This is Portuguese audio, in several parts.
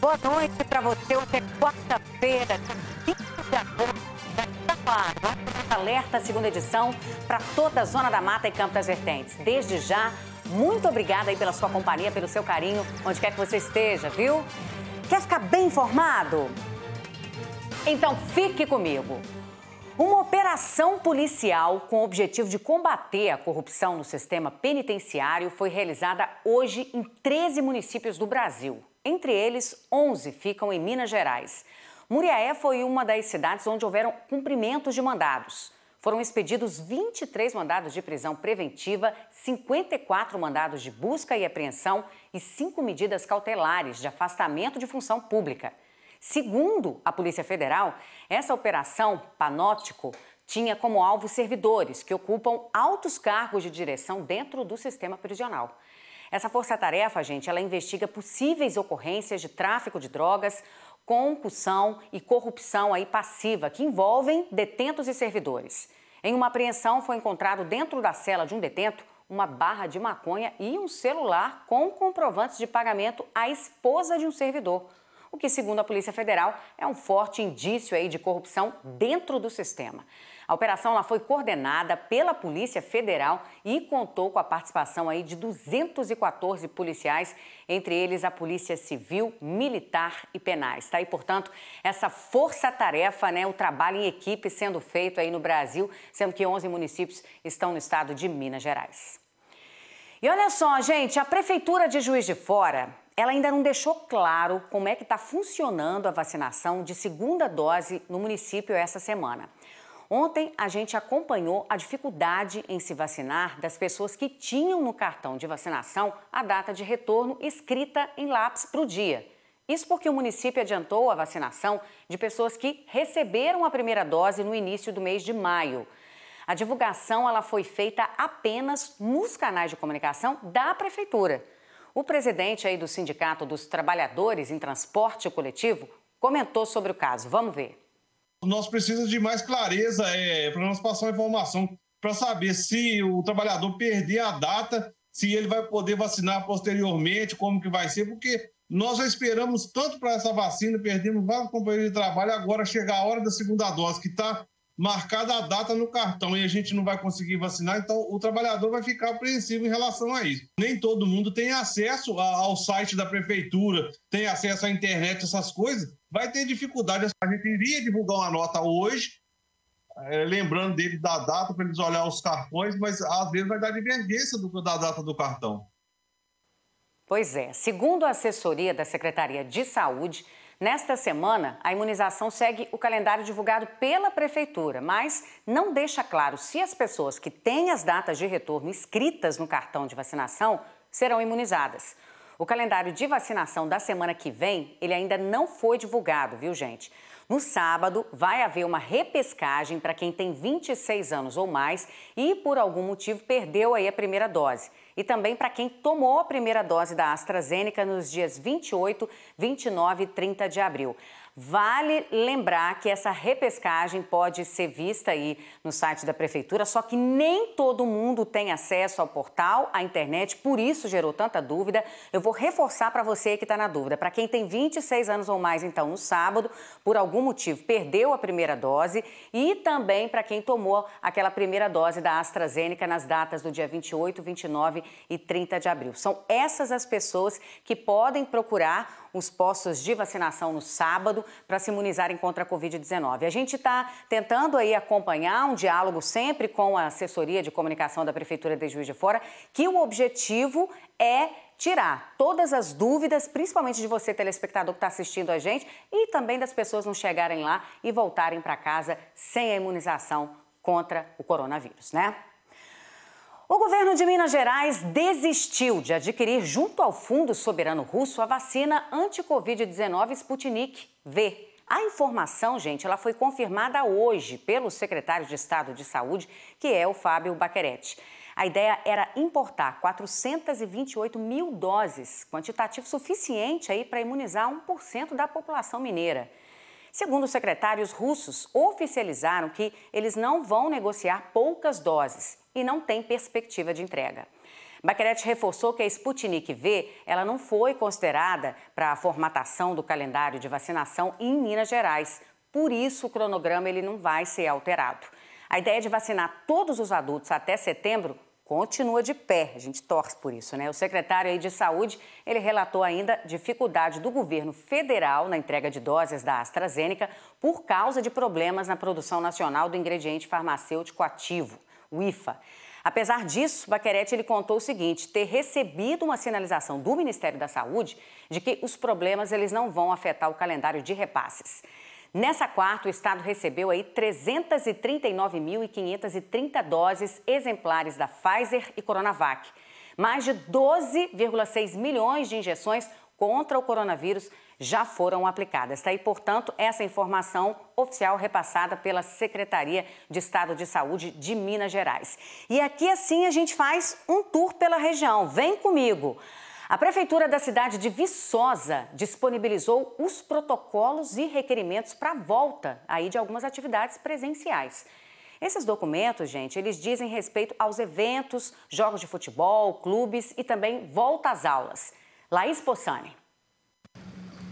boa noite para você. Hoje é quarta-feira, 5 de agosto. Nosso Alerta, segunda edição, para toda a Zona da Mata e Campo das Vertentes. Desde já, muito obrigada aí pela sua companhia, pelo seu carinho, onde quer que você esteja, viu? Quer ficar bem informado? Então fique comigo. Uma operação policial com o objetivo de combater a corrupção no sistema penitenciário foi realizada hoje em 13 municípios do Brasil. Entre eles, 11 ficam em Minas Gerais. Muriaé foi uma das cidades onde houveram cumprimentos de mandados. Foram expedidos 23 mandados de prisão preventiva, 54 mandados de busca e apreensão e cinco medidas cautelares de afastamento de função pública. Segundo a Polícia Federal, essa operação Panóptico tinha como alvo servidores que ocupam altos cargos de direção dentro do sistema prisional. Essa força-tarefa, gente, ela investiga possíveis ocorrências de tráfico de drogas, concussão e corrupção aí passiva que envolvem detentos e servidores. Em uma apreensão foi encontrado dentro da cela de um detento uma barra de maconha e um celular com comprovantes de pagamento à esposa de um servidor o que, segundo a Polícia Federal, é um forte indício aí de corrupção dentro do sistema. A operação lá foi coordenada pela Polícia Federal e contou com a participação aí de 214 policiais, entre eles a Polícia Civil, Militar e Penais. Tá? E, portanto, essa força-tarefa, né, o trabalho em equipe sendo feito aí no Brasil, sendo que 11 municípios estão no estado de Minas Gerais. E olha só, gente, a Prefeitura de Juiz de Fora ela ainda não deixou claro como é que está funcionando a vacinação de segunda dose no município essa semana. Ontem a gente acompanhou a dificuldade em se vacinar das pessoas que tinham no cartão de vacinação a data de retorno escrita em lápis para o dia. Isso porque o município adiantou a vacinação de pessoas que receberam a primeira dose no início do mês de maio. A divulgação ela foi feita apenas nos canais de comunicação da prefeitura. O presidente aí do Sindicato dos Trabalhadores em Transporte Coletivo comentou sobre o caso. Vamos ver. Nós precisamos de mais clareza é, para nós passar a informação, para saber se o trabalhador perder a data, se ele vai poder vacinar posteriormente, como que vai ser, porque nós já esperamos tanto para essa vacina, perdemos vários companheiros de trabalho, agora chega a hora da segunda dose, que está marcada a data no cartão e a gente não vai conseguir vacinar, então o trabalhador vai ficar apreensivo em relação a isso. Nem todo mundo tem acesso ao site da prefeitura, tem acesso à internet, essas coisas, vai ter dificuldade. A gente iria divulgar uma nota hoje, eh, lembrando dele da data para eles olhar os cartões, mas às vezes vai dar divergência do, da data do cartão. Pois é, segundo a assessoria da Secretaria de Saúde, Nesta semana, a imunização segue o calendário divulgado pela Prefeitura, mas não deixa claro se as pessoas que têm as datas de retorno escritas no cartão de vacinação serão imunizadas. O calendário de vacinação da semana que vem, ele ainda não foi divulgado, viu, gente? No sábado, vai haver uma repescagem para quem tem 26 anos ou mais e, por algum motivo, perdeu aí a primeira dose e também para quem tomou a primeira dose da AstraZeneca nos dias 28, 29 e 30 de abril. Vale lembrar que essa repescagem pode ser vista aí no site da prefeitura, só que nem todo mundo tem acesso ao portal, à internet, por isso gerou tanta dúvida. Eu vou reforçar para você que está na dúvida. Para quem tem 26 anos ou mais, então, no sábado, por algum motivo perdeu a primeira dose, e também para quem tomou aquela primeira dose da AstraZeneca nas datas do dia 28, 29 e 30 de abril. São essas as pessoas que podem procurar os postos de vacinação no sábado para se imunizarem contra a Covid-19. A gente está tentando aí acompanhar um diálogo sempre com a assessoria de comunicação da Prefeitura de Juiz de Fora, que o objetivo é tirar todas as dúvidas, principalmente de você, telespectador, que está assistindo a gente, e também das pessoas não chegarem lá e voltarem para casa sem a imunização contra o coronavírus, né? O governo de Minas Gerais desistiu de adquirir, junto ao Fundo Soberano Russo, a vacina anti-Covid-19 Sputnik V. A informação, gente, ela foi confirmada hoje pelo secretário de Estado de Saúde, que é o Fábio Baqueretti. A ideia era importar 428 mil doses, quantitativo suficiente aí para imunizar 1% da população mineira. Segundo os secretários russos, oficializaram que eles não vão negociar poucas doses e não tem perspectiva de entrega. Baquerete reforçou que a Sputnik V ela não foi considerada para a formatação do calendário de vacinação em Minas Gerais. Por isso, o cronograma ele não vai ser alterado. A ideia de vacinar todos os adultos até setembro continua de pé. A gente torce por isso, né? O secretário de Saúde, ele relatou ainda dificuldade do governo federal na entrega de doses da AstraZeneca por causa de problemas na produção nacional do ingrediente farmacêutico ativo o IFA. Apesar disso, Baquerete ele contou o seguinte: ter recebido uma sinalização do Ministério da Saúde de que os problemas eles não vão afetar o calendário de repasses. Nessa quarta, o estado recebeu aí 339.530 doses exemplares da Pfizer e Coronavac, mais de 12,6 milhões de injeções contra o coronavírus já foram aplicadas. Está aí, portanto, essa informação oficial repassada pela Secretaria de Estado de Saúde de Minas Gerais. E aqui assim a gente faz um tour pela região. Vem comigo. A prefeitura da cidade de Viçosa disponibilizou os protocolos e requerimentos para a volta aí de algumas atividades presenciais. Esses documentos, gente, eles dizem respeito aos eventos, jogos de futebol, clubes e também volta às aulas. Laís Possani.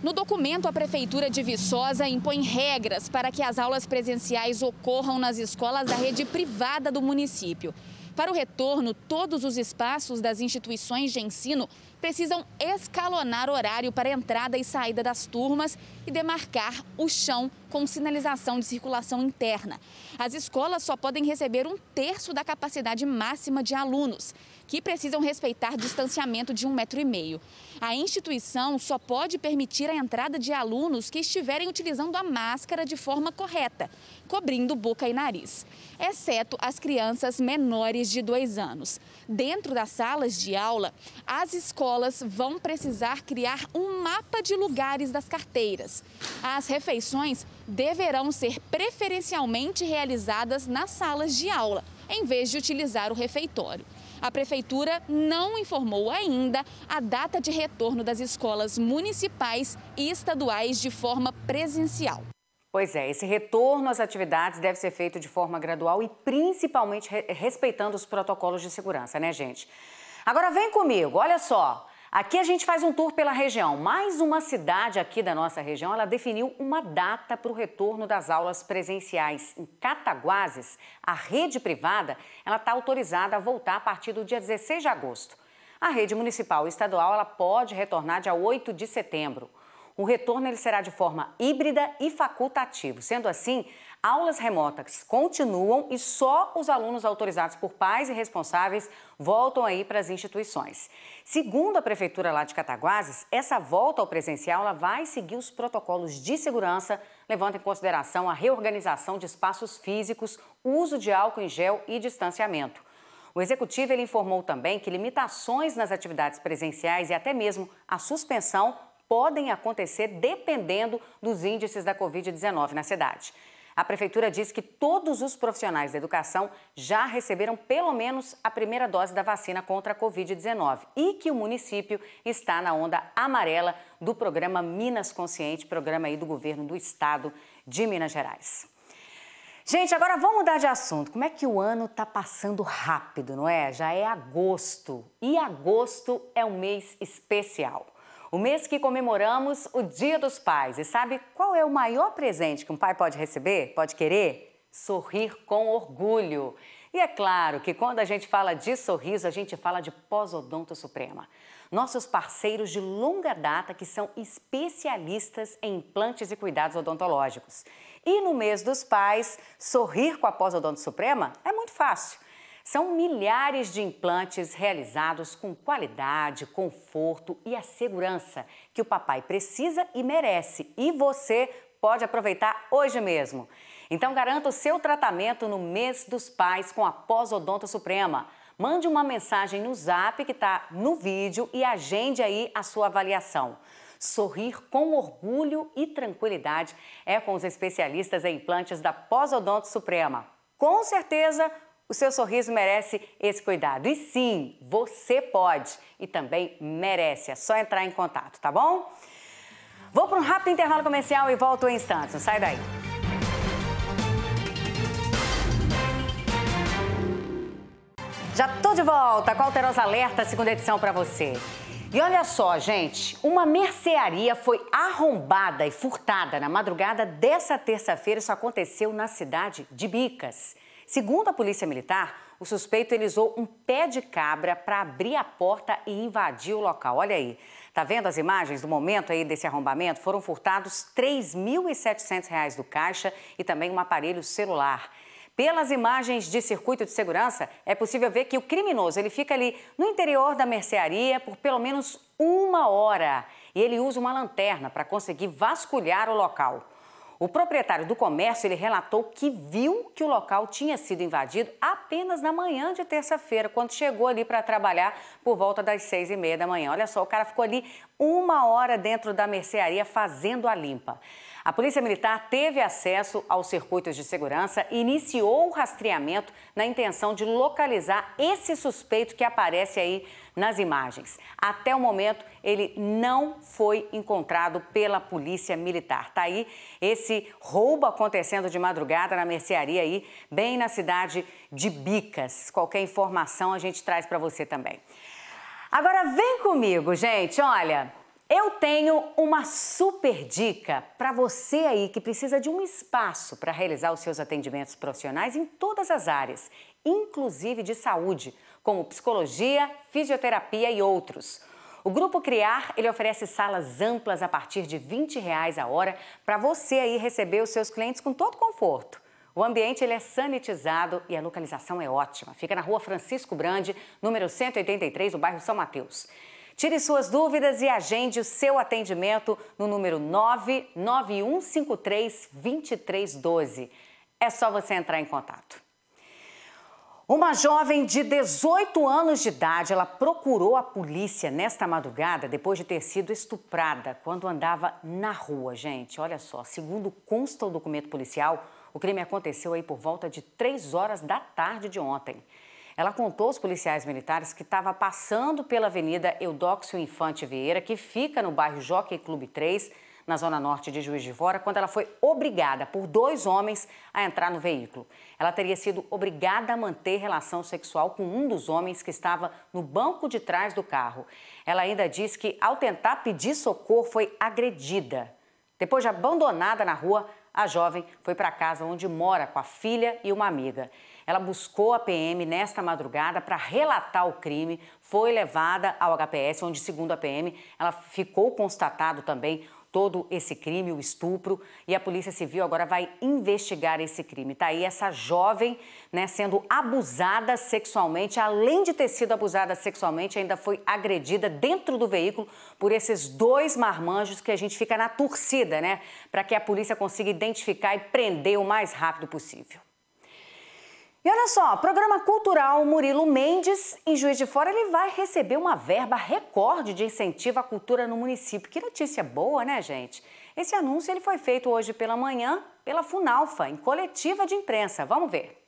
No documento, a Prefeitura de Viçosa impõe regras para que as aulas presenciais ocorram nas escolas da rede privada do município. Para o retorno, todos os espaços das instituições de ensino precisam escalonar horário para entrada e saída das turmas e demarcar o chão com sinalização de circulação interna. As escolas só podem receber um terço da capacidade máxima de alunos que precisam respeitar distanciamento de um metro e meio. A instituição só pode permitir a entrada de alunos que estiverem utilizando a máscara de forma correta, cobrindo boca e nariz, exceto as crianças menores de dois anos. Dentro das salas de aula, as escolas vão precisar criar um mapa de lugares das carteiras. As refeições deverão ser preferencialmente realizadas nas salas de aula, em vez de utilizar o refeitório. A prefeitura não informou ainda a data de retorno das escolas municipais e estaduais de forma presencial. Pois é, esse retorno às atividades deve ser feito de forma gradual e principalmente respeitando os protocolos de segurança, né, gente? Agora vem comigo, olha só. Aqui a gente faz um tour pela região. Mais uma cidade aqui da nossa região, ela definiu uma data para o retorno das aulas presenciais. Em Cataguases, a rede privada, ela está autorizada a voltar a partir do dia 16 de agosto. A rede municipal e estadual, ela pode retornar dia 8 de setembro. O retorno ele será de forma híbrida e facultativo. Sendo assim, Aulas remotas continuam e só os alunos autorizados por pais e responsáveis voltam aí para as instituições. Segundo a prefeitura lá de Cataguases, essa volta ao presencial ela vai seguir os protocolos de segurança, levando em consideração a reorganização de espaços físicos, uso de álcool em gel e distanciamento. O executivo ele informou também que limitações nas atividades presenciais e até mesmo a suspensão podem acontecer dependendo dos índices da Covid-19 na cidade. A Prefeitura diz que todos os profissionais da educação já receberam pelo menos a primeira dose da vacina contra a Covid-19 e que o município está na onda amarela do programa Minas Consciente, programa aí do governo do estado de Minas Gerais. Gente, agora vamos mudar de assunto. Como é que o ano tá passando rápido, não é? Já é agosto e agosto é um mês especial. O mês que comemoramos o Dia dos Pais. E sabe qual é o maior presente que um pai pode receber, pode querer? Sorrir com orgulho. E é claro que quando a gente fala de sorriso, a gente fala de pós odonto Suprema. Nossos parceiros de longa data que são especialistas em implantes e cuidados odontológicos. E no mês dos pais, sorrir com a pós odonto Suprema é muito fácil. São milhares de implantes realizados com qualidade, conforto e a segurança que o papai precisa e merece. E você pode aproveitar hoje mesmo. Então garanta o seu tratamento no mês dos pais com a Pós-Odonto Suprema. Mande uma mensagem no zap que está no vídeo e agende aí a sua avaliação. Sorrir com orgulho e tranquilidade é com os especialistas em implantes da Pós-Odonto Suprema. Com certeza, o seu sorriso merece esse cuidado. E sim, você pode e também merece. É só entrar em contato, tá bom? Vou para um rápido intervalo comercial e volto em instantes. Não sai daí. Já tô de volta com a Alterosa Alerta, segunda edição para você. E olha só, gente, uma mercearia foi arrombada e furtada na madrugada dessa terça-feira. Isso aconteceu na cidade de Bicas. Segundo a Polícia Militar, o suspeito ele usou um pé de cabra para abrir a porta e invadir o local. Olha aí. Tá vendo as imagens do momento aí desse arrombamento? Foram furtados R$ 3.700 do caixa e também um aparelho celular. Pelas imagens de circuito de segurança, é possível ver que o criminoso ele fica ali no interior da mercearia por pelo menos uma hora. E ele usa uma lanterna para conseguir vasculhar o local. O proprietário do comércio ele relatou que viu que o local tinha sido invadido apenas na manhã de terça-feira, quando chegou ali para trabalhar por volta das seis e meia da manhã. Olha só, o cara ficou ali uma hora dentro da mercearia fazendo a limpa. A Polícia Militar teve acesso aos circuitos de segurança e iniciou o rastreamento na intenção de localizar esse suspeito que aparece aí nas imagens. Até o momento, ele não foi encontrado pela polícia militar. Tá aí esse roubo acontecendo de madrugada na mercearia aí, bem na cidade de Bicas. Qualquer informação a gente traz para você também. Agora vem comigo, gente. Olha, eu tenho uma super dica para você aí que precisa de um espaço para realizar os seus atendimentos profissionais em todas as áreas inclusive de saúde, como psicologia, fisioterapia e outros. O Grupo Criar ele oferece salas amplas a partir de 20 reais a hora para você aí receber os seus clientes com todo conforto. O ambiente ele é sanitizado e a localização é ótima. Fica na rua Francisco Brande, número 183, no bairro São Mateus. Tire suas dúvidas e agende o seu atendimento no número 99153 2312. É só você entrar em contato. Uma jovem de 18 anos de idade, ela procurou a polícia nesta madrugada depois de ter sido estuprada quando andava na rua, gente. Olha só, segundo consta o documento policial, o crime aconteceu aí por volta de 3 horas da tarde de ontem. Ela contou aos policiais militares que estava passando pela Avenida Eudóxio Infante Vieira, que fica no bairro Jockey Clube 3, na zona norte de Juiz de Fora, quando ela foi obrigada por dois homens a entrar no veículo. Ela teria sido obrigada a manter relação sexual com um dos homens que estava no banco de trás do carro. Ela ainda diz que, ao tentar pedir socorro, foi agredida. Depois de abandonada na rua, a jovem foi para casa onde mora com a filha e uma amiga. Ela buscou a PM nesta madrugada para relatar o crime, foi levada ao HPS, onde, segundo a PM, ela ficou constatado também todo esse crime, o estupro, e a Polícia Civil agora vai investigar esse crime. Tá aí essa jovem, né, sendo abusada sexualmente, além de ter sido abusada sexualmente, ainda foi agredida dentro do veículo por esses dois marmanjos que a gente fica na torcida, né, para que a polícia consiga identificar e prender o mais rápido possível. E olha só, programa cultural Murilo Mendes, em Juiz de Fora, ele vai receber uma verba recorde de incentivo à cultura no município. Que notícia boa, né, gente? Esse anúncio ele foi feito hoje pela manhã pela Funalfa, em coletiva de imprensa. Vamos ver.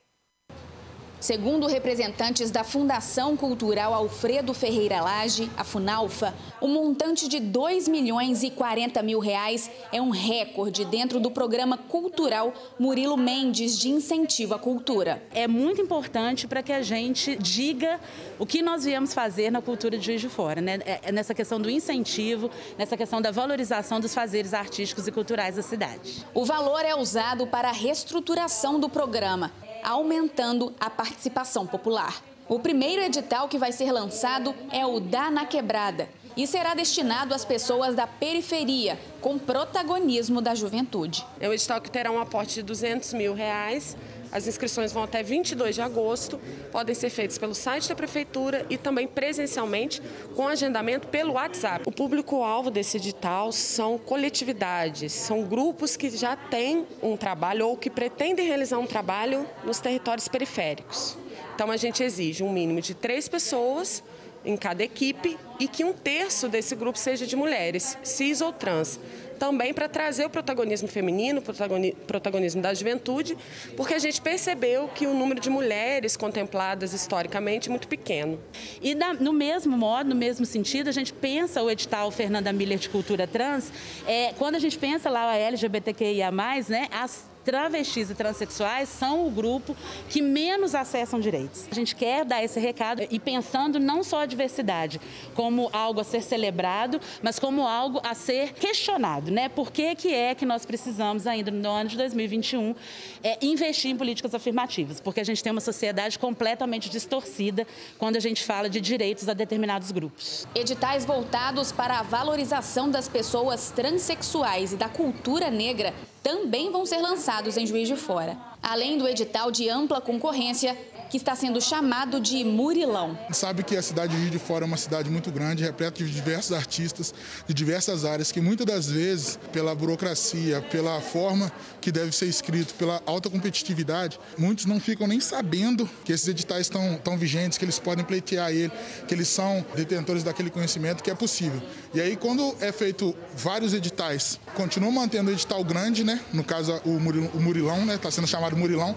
Segundo representantes da Fundação Cultural Alfredo Ferreira Lage, a Funalfa, o montante de 2 milhões e 40 mil reais é um recorde dentro do programa cultural Murilo Mendes de incentivo à cultura. É muito importante para que a gente diga o que nós viemos fazer na cultura de Juiz de Fora, né? É, é nessa questão do incentivo, nessa questão da valorização dos fazeres artísticos e culturais da cidade. O valor é usado para a reestruturação do programa aumentando a participação popular. O primeiro edital que vai ser lançado é o Dá na Quebrada e será destinado às pessoas da periferia, com protagonismo da juventude. É um edital que terá um aporte de 200 mil reais as inscrições vão até 22 de agosto, podem ser feitas pelo site da Prefeitura e também presencialmente, com agendamento pelo WhatsApp. O público-alvo desse edital são coletividades, são grupos que já têm um trabalho ou que pretendem realizar um trabalho nos territórios periféricos. Então, a gente exige um mínimo de três pessoas em cada equipe e que um terço desse grupo seja de mulheres, cis ou trans também para trazer o protagonismo feminino, o protagonismo da juventude, porque a gente percebeu que o número de mulheres contempladas historicamente é muito pequeno. E na, no mesmo modo, no mesmo sentido, a gente pensa o edital Fernanda Miller de Cultura Trans, é, quando a gente pensa lá a LGBTQIA+, né, as travestis e transexuais são o grupo que menos acessam direitos. A gente quer dar esse recado e pensando não só a diversidade como algo a ser celebrado, mas como algo a ser questionado, né? Por que, que é que nós precisamos ainda no ano de 2021 é, investir em políticas afirmativas? Porque a gente tem uma sociedade completamente distorcida quando a gente fala de direitos a determinados grupos. Editais voltados para a valorização das pessoas transexuais e da cultura negra também vão ser lançados em Juiz de Fora além do edital de ampla concorrência, que está sendo chamado de Murilão. Sabe que a cidade de Rio de Fora é uma cidade muito grande, repleta de diversos artistas de diversas áreas, que muitas das vezes, pela burocracia, pela forma que deve ser escrito, pela alta competitividade, muitos não ficam nem sabendo que esses editais estão, tão vigentes, que eles podem pleitear ele, que eles são detentores daquele conhecimento que é possível. E aí, quando é feito vários editais, continua mantendo o edital grande, né? No caso, o Murilão, né? Está sendo chamado Salário Murilão,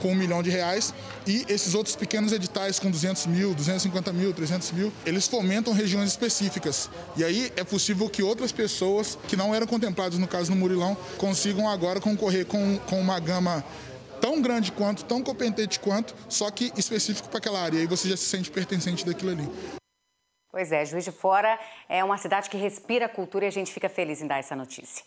com um milhão de reais. E esses outros pequenos editais com 200 mil, 250 mil, 300 mil, eles fomentam regiões específicas. E aí é possível que outras pessoas que não eram contempladas, no caso no Murilão, consigam agora concorrer com, com uma gama tão grande quanto, tão competente quanto, só que específico para aquela área. E aí você já se sente pertencente daquilo ali. Pois é, Juiz de Fora é uma cidade que respira cultura e a gente fica feliz em dar essa notícia.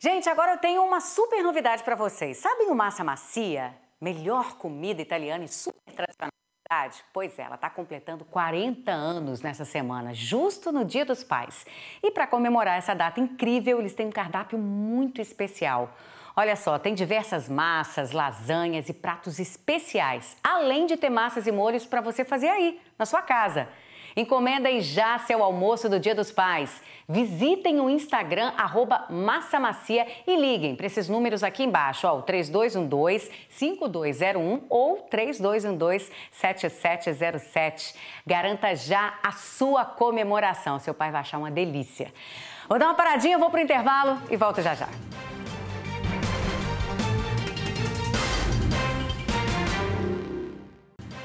Gente, agora eu tenho uma super novidade para vocês. Sabem o Massa Macia? Melhor comida italiana e super tradicional da cidade? Pois é, ela está completando 40 anos nessa semana, justo no Dia dos Pais. E para comemorar essa data incrível, eles têm um cardápio muito especial. Olha só, tem diversas massas, lasanhas e pratos especiais, além de ter massas e molhos para você fazer aí, na sua casa. Encomenda e já seu almoço do Dia dos Pais. Visitem o Instagram, arroba Massa Macia e liguem para esses números aqui embaixo, ó, 3212-5201 ou 3212-7707. Garanta já a sua comemoração. Seu pai vai achar uma delícia. Vou dar uma paradinha, vou para o intervalo e volto já já.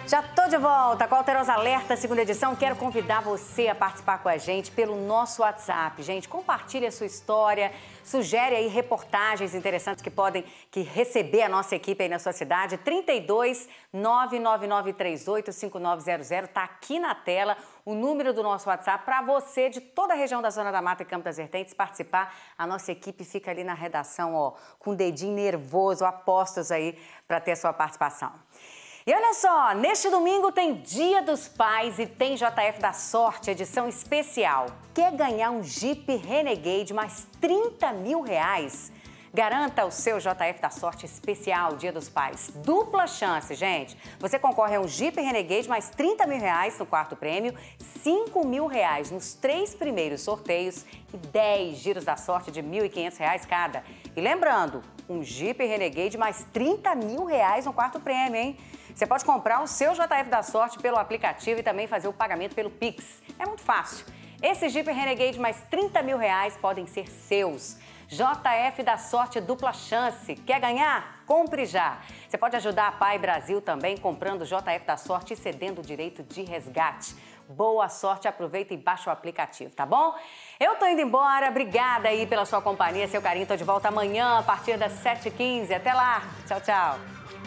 Já tô de volta com Alterosa Alerta, segunda edição. Quero convidar você a participar com a gente pelo nosso WhatsApp. Gente, compartilhe a sua história, sugere aí reportagens interessantes que podem que receber a nossa equipe aí na sua cidade. 32 99938 5900 tá aqui na tela o número do nosso WhatsApp para você de toda a região da Zona da Mata e Campo das Vertentes participar. A nossa equipe fica ali na redação, ó, com o dedinho nervoso, apostas aí para ter a sua participação. E olha só, neste domingo tem Dia dos Pais e tem JF da Sorte, edição especial. Quer ganhar um Jeep Renegade mais 30 mil reais? Garanta o seu JF da Sorte especial Dia dos Pais. Dupla chance, gente. Você concorre a um Jeep Renegade mais 30 mil reais no quarto prêmio, 5 mil reais nos três primeiros sorteios e 10 giros da sorte de 1.500 reais cada. E lembrando, um Jeep Renegade mais 30 mil reais no quarto prêmio, hein? Você pode comprar o seu JF da Sorte pelo aplicativo e também fazer o pagamento pelo Pix. É muito fácil. Esse Jeep Renegade mais 30 mil reais podem ser seus. JF da Sorte Dupla Chance. Quer ganhar? Compre já. Você pode ajudar a Pai Brasil também comprando JF da Sorte e cedendo o direito de resgate. Boa sorte, aproveita e baixa o aplicativo, tá bom? Eu tô indo embora, obrigada aí pela sua companhia, seu carinho. Tô de volta amanhã a partir das 7h15. Até lá, tchau, tchau.